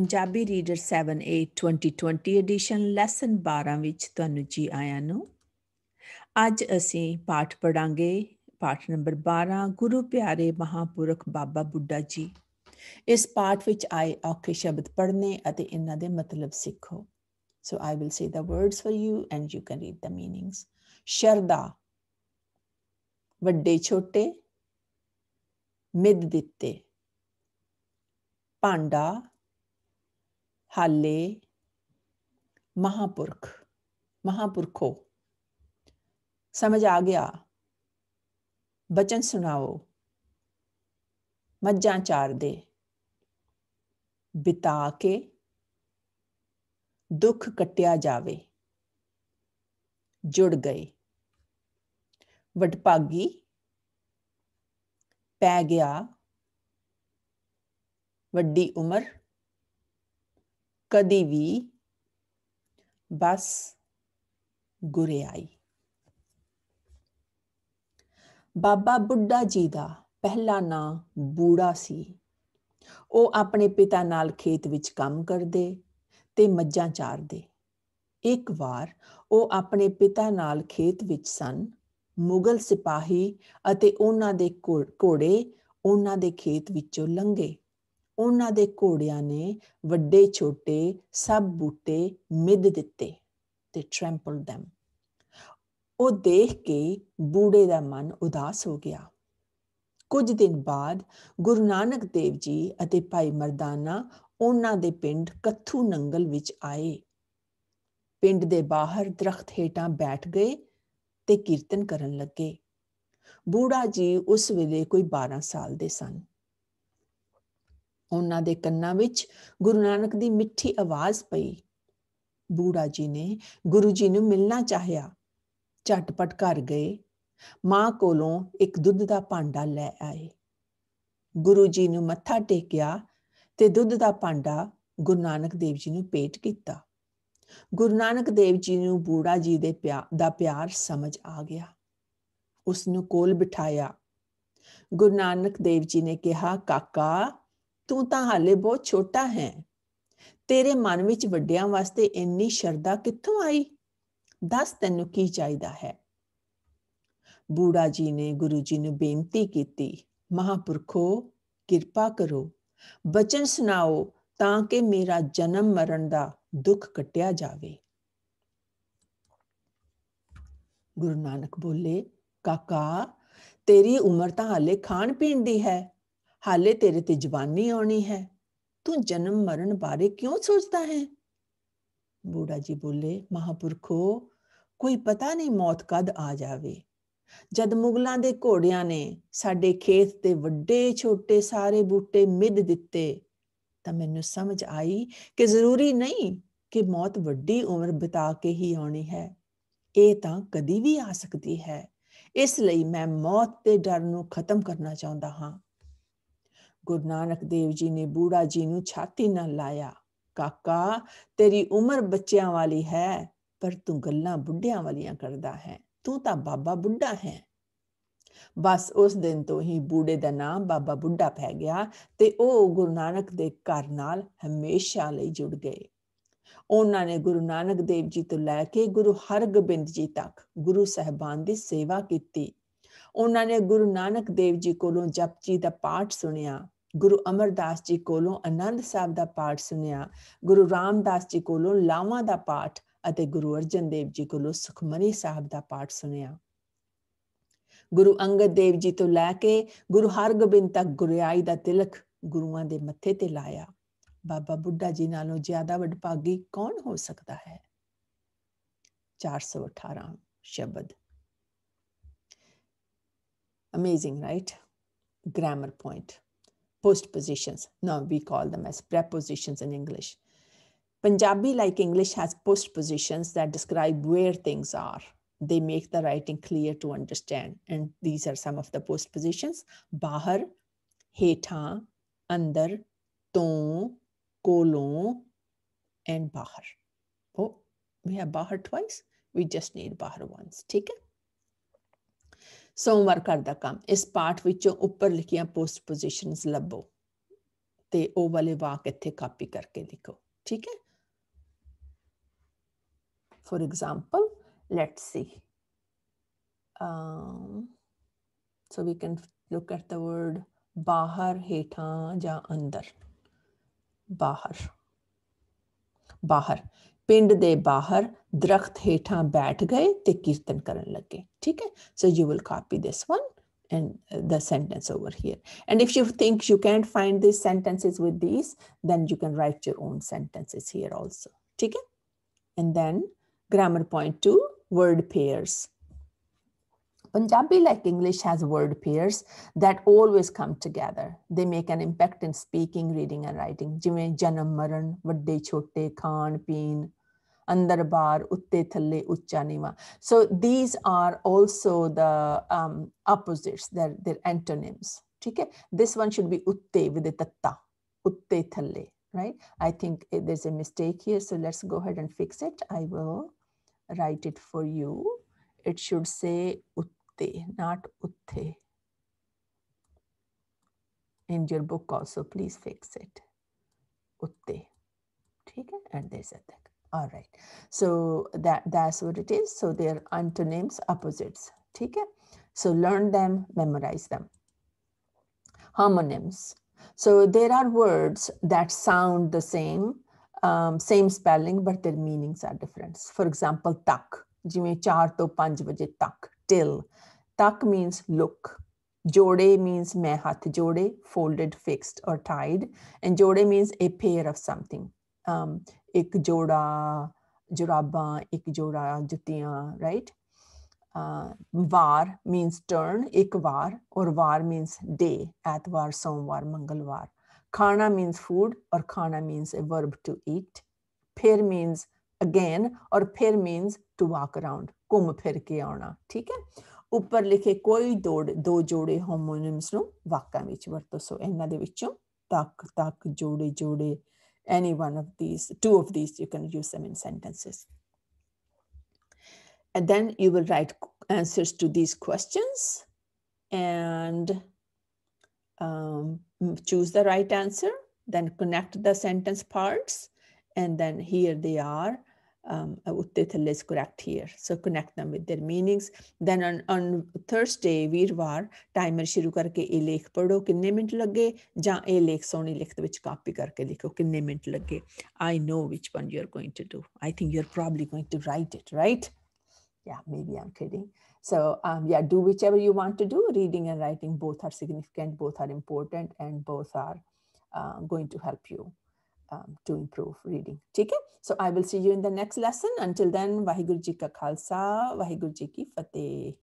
Punjabi reader 7A 2020 edition lesson 12 ਵਿੱਚ ਤੁਹਾਨੂੰ ਜੀ ਆਇਆਂ ਨੂੰ ਅੱਜ ਅਸੀਂ ਪਾਠ ਪੜਾਂਗੇ ਪਾਠ ਨੰਬਰ 12 ਗੁਰੂ ਪਿਆਰੇ ਮਹਾਪੁਰਖ ਬਾਬਾ ਬੁੱਢਾ ਜੀ ਇਸ ਪਾਠ ਵਿੱਚ ਆਏ ਔਖੇ ਸ਼ਬਦ ਪੜ੍ਹਨੇ ਅਤੇ ਇਹਨਾਂ ਦੇ ਮਤਲਬ ਸਿੱਖੋ so I will say the words for you and you can read the meanings ਸ਼ਰਦਾ ਵੱਡੇ ਛੋਟੇ ਮਿੱਧ ਦਿੱਤੇ ਪਾਂਡਾ हाले महापुरख महापुरखो समझ आ गया बचन सुनाओ मज्जा चार दे बिता के दुख कटिया जावे जुड़ गए वडभागी पै गया वड्डी उम्र ਕਦੀ ਵੀ ਬਸ ਗੁਰਿਆਈ ਬਾਬਾ ਬੁੱਢਾ ਜੀ ਦਾ ਪਹਿਲਾ ਨਾਂ ਬੂੜਾ ਸੀ ਉਹ ਆਪਣੇ ਪਿਤਾ ਨਾਲ ਖੇਤ ਵਿੱਚ ਕੰਮ ਕਰਦੇ ਤੇ ਮੱਝਾਂ ਚਾਰਦੇ ਇੱਕ ਵਾਰ ਉਹ ਆਪਣੇ ਪਿਤਾ ਨਾਲ ਖੇਤ ਵਿੱਚ ਸਨ ਮੁਗਲ ਸਿਪਾਹੀ ਅਤੇ ਉਹਨਾਂ ਦੇ ਘੋੜੇ ਉਹਨਾਂ ਦੇ ਖੇਤ ਵਿੱਚੋਂ ਲੰਘੇ ਉਹਨਾਂ ਦੇ ਘੋੜਿਆਂ ਨੇ ਵੱਡੇ ਛੋਟੇ ਸਭ ਬੂਟੇ ਮਿੱਧ ਦਿੱਤੇ ਤੇ ਟ੍ਰੈਂਪਲ them ਉਹ ਦੇਖ ਕੇ ਬੂੜੇ ਦਾ ਮਨ ਉਦਾਸ ਹੋ ਗਿਆ ਕੁਝ ਦਿਨ ਬਾਅਦ ਗੁਰੂ ਨਾਨਕ ਦੇਵ ਜੀ ਅਤੇ ਭਾਈ ਮਰਦਾਨਾ ਉਹਨਾਂ ਦੇ ਪਿੰਡ ਕੱਥੂ ਨੰਗਲ ਵਿੱਚ ਆਏ ਪਿੰਡ ਦੇ ਬਾਹਰ ਦਰਖਤ ਹੇਠਾਂ ਬੈਠ ਗਏ ਤੇ ਕੀਰਤਨ ਕਰਨ ਲੱਗੇ ਬੂੜਾ ਜੀ ਉਸ ਵੇਲੇ ਕੋਈ 12 ਸਾਲ ਦੇ ਸਨ ਉਹਨਾਂ ਦੇ ਕੰਨਾਂ ਵਿੱਚ ਗੁਰੂ ਨਾਨਕ ਦੀ ਮਿੱਠੀ ਆਵਾਜ਼ ਪਈ ਬੂੜਾ ਜੀ ਨੇ ਗੁਰੂ ਜੀ ਨੂੰ ਮਿਲਣਾ ਚਾਹਿਆ ਝਟਪਟ ਘਰ ਗਏ ਮਾਂ ਕੋਲੋਂ ਇੱਕ ਦੁੱਧ ਦਾ ਭਾਂਡਾ ਲੈ ਆਏ ਗੁਰੂ ਜੀ ਨੂੰ ਮੱਥਾ ਟੇਕਿਆ ਤੇ ਦੁੱਧ ਦਾ ਭਾਂਡਾ ਗੁਰੂ ਨਾਨਕ ਦੇਵ ਜੀ ਨੂੰ ਪੇਟ ਕੀਤਾ ਗੁਰੂ ਨਾਨਕ ਦੇਵ ਜੀ ਨੂੰ ਬੂੜਾ ਜੀ ਦੇ ਦਾ ਪਿਆਰ ਸਮਝ ਆ ਗਿਆ ਉਸ ਨੂੰ ਕੋਲ ਬਿਠਾਇਆ ਗੁਰੂ ਨਾਨਕ ਦੇਵ ਜੀ ਨੇ ਕਿਹਾ ਕਾਕਾ ਤੂੰ ਤਾਂ ਹਾਲੇ ਬਹੁਤ ਛੋਟਾ ਹੈ ਤੇਰੇ ਮਨ ਵਿੱਚ ਵੱਡਿਆਂ ਵਾਸਤੇ ਇੰਨੀ ਸ਼ਰਧਾ ਕਿੱਥੋਂ ਆਈ ਦੱਸ ਤੈਨੂੰ ਕੀ ਚਾਹੀਦਾ ਹੈ ਬੂੜਾ ਜੀ ਨੇ ਗੁਰੂ ਜੀ ਨੂੰ ਬੇਨਤੀ ਕੀਤੀ ਮਹਾਪੁਰਖੋ ਕਿਰਪਾ ਕਰੋ ਬਚਨ ਸੁਣਾਓ ਤਾਂ ਕਿ ਮੇਰਾ ਜਨਮ ਮਰਨ ਦਾ ਦੁੱਖ ਕਟਿਆ ਜਾਵੇ ਗੁਰੂ ਨਾਨਕ ਬੋਲੇ ਕਾਕਾ ਤੇਰੀ ਉਮਰ ਤਾਂ ਹਾਲੇ ਖਾਣ ਪੀਣ ਦੀ ਹੈ ਹਾਲੇ ਤੇਰੇ ਤੇ ਜਵਾਨੀ ਆਉਣੀ ਹੈ ਤੂੰ ਜਨਮ ਮਰਨ ਬਾਰੇ ਕਿਉਂ ਸੋਚਦਾ ਹੈ ਬੂੜਾ ਜੀ ਬੋਲੇ ਮਹਾਪੁਰਖੋ ਕੋਈ ਪਤਾ ਨਹੀਂ ਮੌਤ ਕਦ ਆ ਜਾਵੇ ਜਦ ਮੁਗਲਾਂ ਦੇ ਘੋੜਿਆਂ ਨੇ ਸਾਡੇ ਖੇਤ ਤੇ ਵੱਡੇ ਛੋਟੇ ਸਾਰੇ ਬੂਟੇ ਮਿੱਦ ਦਿੱਤੇ ਤਾਂ ਮੈਨੂੰ ਸਮਝ ਆਈ ਕਿ ਜ਼ਰੂਰੀ ਨਹੀਂ ਕਿ ਮੌਤ ਵੱਡੀ ਉਮਰ ਬਿਤਾ ਕੇ ਹੀ ਆਉਣੀ ਹੈ ਇਹ ਤਾਂ ਕਦੀ ਵੀ ਆ ਸਕਦੀ ਹੈ ਇਸ ਲਈ ਮੈਂ ਮੌਤ ਦੇ ਡਰ ਨੂੰ ਖਤਮ ਕਰਨਾ ਚਾਹੁੰਦਾ ਹਾਂ ਗੁਰੂ ਨਾਨਕ ਦੇਵ ਜੀ ਨੇ ਬੂੜਾ ਜੀ ਨੂੰ ਛਾਤੀ ਨਾਲ ਲਾਇਆ ਕਾਕਾ ਤੇਰੀ ਉਮਰ ਬੱਚਿਆਂ ਵਾਲੀ ਹੈ ਪਰ ਤੂੰ ਗੱਲਾਂ ਬੁੱਢਿਆਂ ਵਾਲੀਆਂ ਕਰਦਾ ਹੈ ਤੂੰ ਤਾਂ ਬਾਬਾ ਬੁੱਢਾ ਹੈ ਬਸ ਉਸ ਦਿਨ ਤੋਂ ਹੀ ਬੂੜੇ ਦਾ ਨਾਮ ਬਾਬਾ ਬੁੱਢਾ ਪੈ ਗਿਆ ਤੇ ਉਹ ਗੁਰੂ ਨਾਨਕ ਦੇ ਘਰ ਨਾਲ ਹਮੇਸ਼ਾ ਲਈ ਜੁੜ ਗਏ ਉਹਨਾਂ ਨੇ ਗੁਰੂ ਨਾਨਕ ਦੇਵ ਜੀ ਤੋਂ ਲੈ ਕੇ ਗੁਰੂ ਹਰਗੋਬਿੰਦ ਜੀ ਤੱਕ ਗੁਰੂ ਸਹਿਬਾਨ ਦੀ ਸੇਵਾ ਕੀਤੀ ਉਹਨਾਂ ਨੇ ਗੁਰੂ ਨਾਨਕ ਦੇਵ ਜੀ ਕੋਲੋਂ ਜਪਜੀ ਦਾ ਪਾਠ ਸੁਣਿਆ ਗੁਰੂ ਅਮਰਦਾਸ ਜੀ ਕੋਲੋਂ ਆਨੰਦ ਸਾਹਿਬ ਦਾ ਪਾਠ ਸੁਣਿਆ ਗੁਰੂ ਰਾਮਦਾਸ ਜੀ ਕੋਲੋਂ ਲਾਵਾਂ ਦਾ ਪਾਠ ਅਤੇ ਗੁਰੂ ਅਰਜਨ ਦੇਵ ਜੀ ਕੋਲੋਂ ਸੁਖਮਨੀ ਸਾਹਿਬ ਦਾ ਪਾਠ ਸੁਣਿਆ ਗੁਰੂ ਅੰਗਦ ਦੇਵ ਜੀ ਤੋਂ ਲੈ ਕੇ ਗੁਰੂ ਹਰਗੋਬਿੰਦ ਤੱਕ ਗੁਰਿਆਈ ਦਾ ਤਿਲਕ ਗੁਰੂਆਂ ਦੇ ਮੱਥੇ ਤੇ ਲਾਇਆ ਬਾਬਾ ਬੁੱਢਾ ਜੀ ਨਾਲੋਂ ਜ਼ਿਆਦਾ ਭਾਗੀ ਕੌਣ ਹੋ ਸਕਦਾ ਹੈ 418 ਸ਼ਬਦ Amazing, right? Grammar point. Postpositions. Now we call them as prepositions in English. Punjabi, like English, has postpositions that describe where things are. They make the writing clear to understand. And these are some of the postpositions. Bahar, heta, andar, ton, kolon, and bahar. Oh, we have bahar twice. We just need bahar once. Take it. ਸੋਮਵਾਰ ਦਾ ਕੰਮ ਇਸ ਪਾਠ ਵਿੱਚੋਂ ਉੱਪਰ ਲਿਖੀਆਂ post positions ਲੱਭੋ ਤੇ ਉਹ ਵਾਲੇ ਵਾਕ ਇੱਥੇ ਕਾਪੀ ਕਰਕੇ ਲਿਖੋ ਠੀਕ ਹੈ for example let's see um so we can look at the word ਬਾਹਰ ਹੇਠਾਂ ਜਾਂ ਅੰਦਰ ਬਾਹਰ ਬਾਹਰ ਪਿੰਡ ਦੇ ਬਾਹਰ ਦਰਖਤ ਹੇਠਾਂ ਬੈਠ ਗਏ ਤੇ ਕੀਰਤਨ ਕਰਨ ਲੱਗੇ ਠੀਕ ਹੈ so you will copy this one and the sentence over here and if you think you can't find these sentences with these then you can write your own sentences here also ठीक है and then grammar point 2 word pairs Punjabi, like English, has word pairs that always come together. They make an impact in speaking, reading, and writing andar bar, utte thalle, uccha nima. So these are also the um, opposites, they're, they're antonyms. Okay? This one should be utte with the tatta, utte thalle, right? I think eh, there's a mistake here, so let's go ahead and fix it. I will write it for you. It should say utte, not utte. In your book also, please fix it. Utte. Okay. And there's that all right so that that's what it is so they're antonyms opposites Take it. so learn them memorize them homonyms so there are words that sound the same um, same spelling but their meanings are different for example tak ਜਿਵੇਂ char to 5 ਵਜੇ ਤੱਕ till tak means look jode means mehat. ਹੱਥ jode folded fixed or tied and jode means a pair of something ਇੱਕ ਜੋੜਾ ਜੁਰਾਬਾਂ ਇੱਕ ਜੋੜਾ ਜੁੱਤੀਆਂ ਰਾਈਟ ਵਾਰ ਮੀਨਸ ਟਰਨ ਇੱਕ ਵਾਰ ਔਰ ਵਾਰ ਮੀਨਸ ਡੇ ਐਤਵਾਰ ਸੋਮਵਾਰ ਮੰਗਲਵਾਰ ਖਾਣਾ ਮੀਨਸ ਫੂਡ ਔਰ ਖਾਣਾ means a verb to eat ਫਿਰ ਮੀਨਸ ਅਗੇਨ ਔਰ ਫਿਰ ਮੀਨਸ ਟੂ ਵਾਕ ਅਰਾਊਂਡ ਘੁੰਮ ਫਿਰ ਕੇ ਆਉਣਾ ਠੀਕ ਹੈ ਉੱਪਰ ਲਿਖੇ ਕੋਈ ਦੋ ਦੋ ਜੋੜੇ ਹੋਮੋਨਿਮਸ ਨੂੰ ਵਾਕਾਂ ਵਿੱਚ ਵਰਤੋ ਸੋ ਇਹਨਾਂ ਦੇ ਵਿੱਚੋਂ ਤੱਕ ਤੱਕ ਜੋੜੇ ਜੋੜੇ any one of these, two of these, you can use them in sentences. And then you will write answers to these questions and um, choose the right answer, then connect the sentence parts, and then here they are um, correct here. So connect them with their meanings. Then on, on Thursday, ਵੀਰਵਾਰ timer ਸ਼ੁਰੂ ਕਰਕੇ ਇਹ ਲੇਖ ਪੜੋ ਕਿੰਨੇ minute ਲੱਗੇ ਜਾਂ ਇਹ ਲੇਖ ਸੋਹਣੀ ਲਿਖਤ copy ਕਾਪੀ ਕਰਕੇ ਲਿਖੋ ਕਿੰਨੇ minute I know which one you are going to do. I think you are probably going to write it, right? yeah maybe i'm kidding so um, yeah do whichever you want to do reading and writing both are significant both are important and both are uh, going to help you um, to improve reading okay? so I will see you in the next lesson until then Waheguru ji का खालसा वाहिगुरु जी